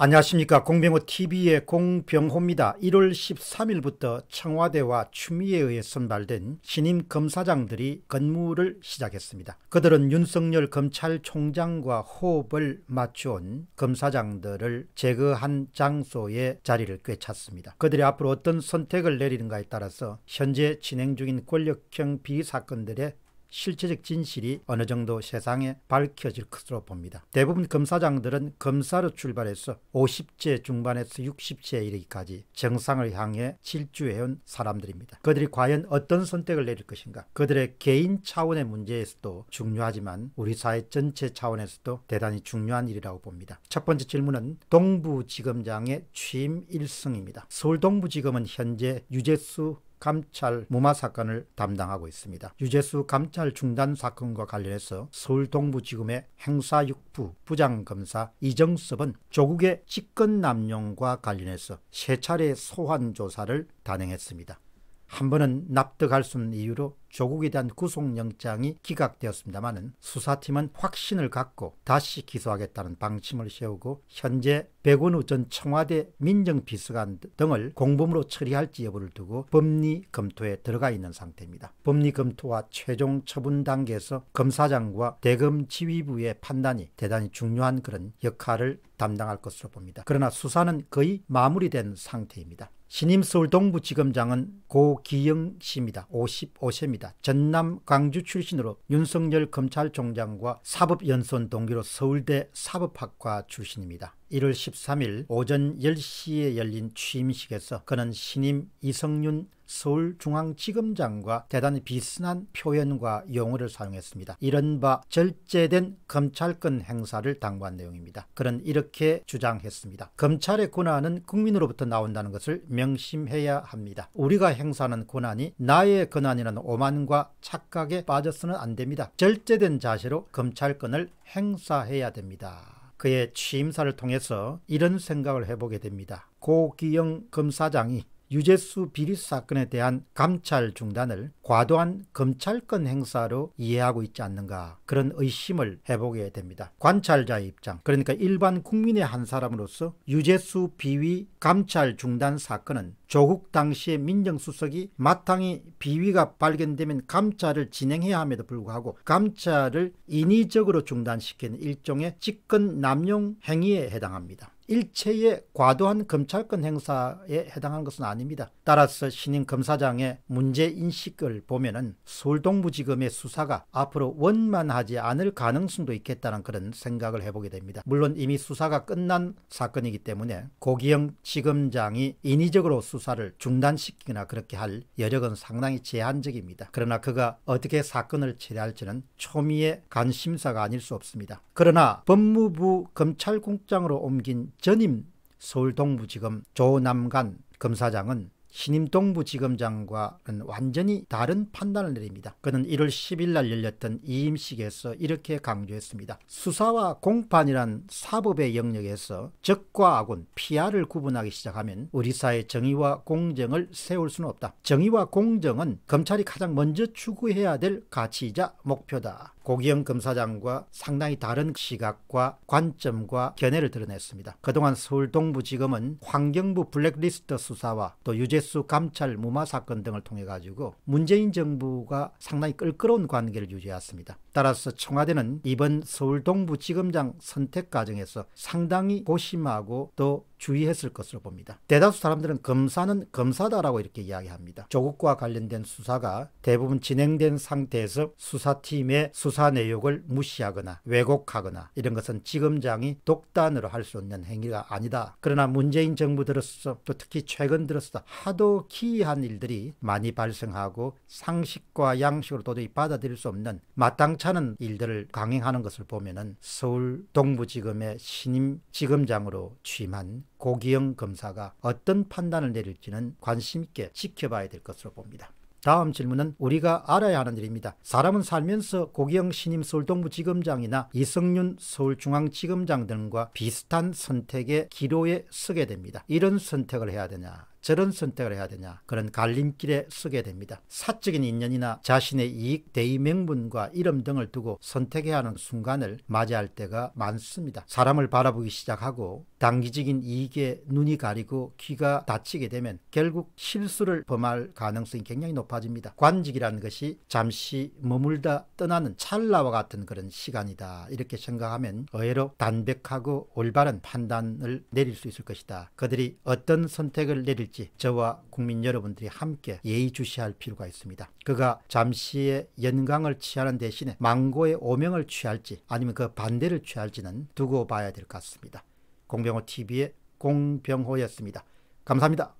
안녕하십니까 공병호TV의 공병호입니다. 1월 13일부터 청와대와 추미애에 의해 선발된 신임 검사장들이 근무를 시작했습니다. 그들은 윤석열 검찰총장과 호흡을 맞춘 검사장들을 제거한 장소에 자리를 꿰찼습니다. 그들이 앞으로 어떤 선택을 내리는가에 따라서 현재 진행 중인 권력형 비사건들의 실체적 진실이 어느 정도 세상에 밝혀질 것으로 봅니다. 대부분 검사장들은 검사로 출발해서 50대 중반에서 6 0에 이르기까지 정상을 향해 질주해온 사람들입니다. 그들이 과연 어떤 선택을 내릴 것인가? 그들의 개인 차원의 문제에서도 중요하지만 우리 사회 전체 차원에서도 대단히 중요한 일이라고 봅니다. 첫 번째 질문은 동부지검장의 취임 일성입니다. 서울 동부지검은 현재 유재수 감찰 무마 사건을 담당하고 있습니다. 유재수 감찰 중단 사건과 관련해서 서울 동부지검의 행사 6부 부장검사 이정섭은 조국의 직권 남용과 관련해서 세 차례 소환 조사를 단행했습니다. 한 번은 납득할 수 없는 이유로 조국에 대한 구속영장이 기각되었습니다만은 수사팀은 확신을 갖고 다시 기소하겠다는 방침을 세우고 현재 백원우 전 청와대 민정비서관 등을 공범으로 처리할지 여부를 두고 법리 검토에 들어가 있는 상태입니다. 법리 검토와 최종 처분 단계에서 검사장과 대검 지휘부의 판단이 대단히 중요한 그런 역할을 담당할 것으로 봅니다. 그러나 수사는 거의 마무리된 상태입니다. 신임 서울 동부지검장은 고기영 씨입니다. 55세입니다. 겁니다. 전남 광주 출신으로 윤석열 검찰총장과 사법연수원 동기로 서울대 사법학과 출신입니다. 1월 13일 오전 10시에 열린 취임식에서 그는 신임 이성윤 서울중앙지검장과 대단히 비슷한 표현과 용어를 사용했습니다. 이른바 절제된 검찰권 행사를 당부한 내용입니다. 그는 이렇게 주장했습니다. 검찰의 권한은 국민으로부터 나온다는 것을 명심해야 합니다. 우리가 행사하는 권한이 나의 권한이라는 오만과 착각에 빠져서는 안 됩니다. 절제된 자세로 검찰권을 행사해야 됩니다. 그의 취임사를 통해서 이런 생각을 해보게 됩니다. 고기영 검사장이 유재수 비리 사건에 대한 감찰 중단을 과도한 검찰권 행사로 이해하고 있지 않는가 그런 의심을 해보게 됩니다. 관찰자의 입장 그러니까 일반 국민의 한 사람으로서 유재수 비위 감찰 중단 사건은 조국 당시의 민정수석이 마땅히 비위가 발견되면 감찰을 진행해야 함에도 불구하고 감찰을 인위적으로 중단시키는 일종의 직권 남용 행위에 해당합니다. 일체의 과도한 검찰권 행사에 해당한 것은 아닙니다. 따라서 신임 검사장의 문제인식을 보면 서울동부지검의 수사가 앞으로 원만하지 않을 가능성도 있겠다는 그런 생각을 해보게 됩니다. 물론 이미 수사가 끝난 사건이기 때문에 고기영 지검장이 인위적으로 수사를 중단시키거나 그렇게 할 여력은 상당히 제한적입니다. 그러나 그가 어떻게 사건을 처리할지는 초미의 관심사가 아닐 수 없습니다. 그러나 법무부 검찰국장으로 옮긴 전임 서울 동부지검 조남간 검사장은 신임 동부지검장과는 완전히 다른 판단을 내립니다. 그는 1월 10일 날 열렸던 이임식에서 이렇게 강조했습니다. 수사와 공판이란 사법의 영역에서 적과 악은 피아를 구분하기 시작하면 우리 사회 정의와 공정을 세울 수는 없다. 정의와 공정은 검찰이 가장 먼저 추구해야 될 가치이자 목표다. 고기영 검사장과 상당히 다른 시각과 관점과 견해를 드러냈습니다. 그동안 서울 동부지검은 환경부 블랙리스트 수사와 또 유재수 감찰 무마 사건 등을 통해 가지고 문재인 정부가 상당히 끌끄러운 관계를 유지해습니다 따라서 청와대는 이번 서울 동부지검장 선택 과정에서 상당히 고심하고 또 주의했을 것으로 봅니다. 대다수 사람들은 검사는 검사다라고 이렇게 이야기합니다. 조국과 관련된 수사가 대부분 진행된 상태에서 수사팀의 수사 내역을 무시하거나 왜곡하거나 이런 것은 지검장이 독단으로 할 수 없는 행위가 아니다. 그러나 문재인 정부 들어서 또 특히 최근 들어서 하도 기이한 일들이 많이 발생하고 상식과 양식으로 도저히 받아들일 수 없는 마땅찮은 일들을 강행하는 것을 보면은 서울 동부지검의 신임 지검장으로 취임한 고기영 검사가 어떤 판단을 내릴지는 관심 있게 지켜봐야 될 것으로 봅니다. 다음 질문은 우리가 알아야 하는 일입니다. 사람은 살면서 고기영 신임 서울동부지검장이나 이성윤 서울중앙지검장 등과 비슷한 선택의 기로에 서게 됩니다. 이런 선택을 해야 되냐 저런 선택을 해야 되냐 그런 갈림길에 서게 됩니다. 사적인 인연이나 자신의 이익, 대의 명분과 이름 등을 두고 선택해야 하는 순간을 맞이할 때가 많습니다. 사람을 바라보기 시작하고 단기적인 이익에 눈이 가리고 귀가 다치게 되면 결국 실수를 범할 가능성이 굉장히 높아집니다. 관직이라는 것이 잠시 머물다 떠나는 찰나와 같은 그런 시간이다. 이렇게 생각하면 의외로 담백하고 올바른 판단을 내릴 수 있을 것이다. 그들이 어떤 선택을 내릴지 있을지 저와 국민 여러분들이 함께 예의주시할 필요가 있습니다. 그가 잠시의 연강을 취하는 대신에 망고의 오명을 취할지 아니면 그 반대를 취할지는 두고 봐야 될 것 같습니다. 공병호 TV의 공병호였습니다. 감사합니다.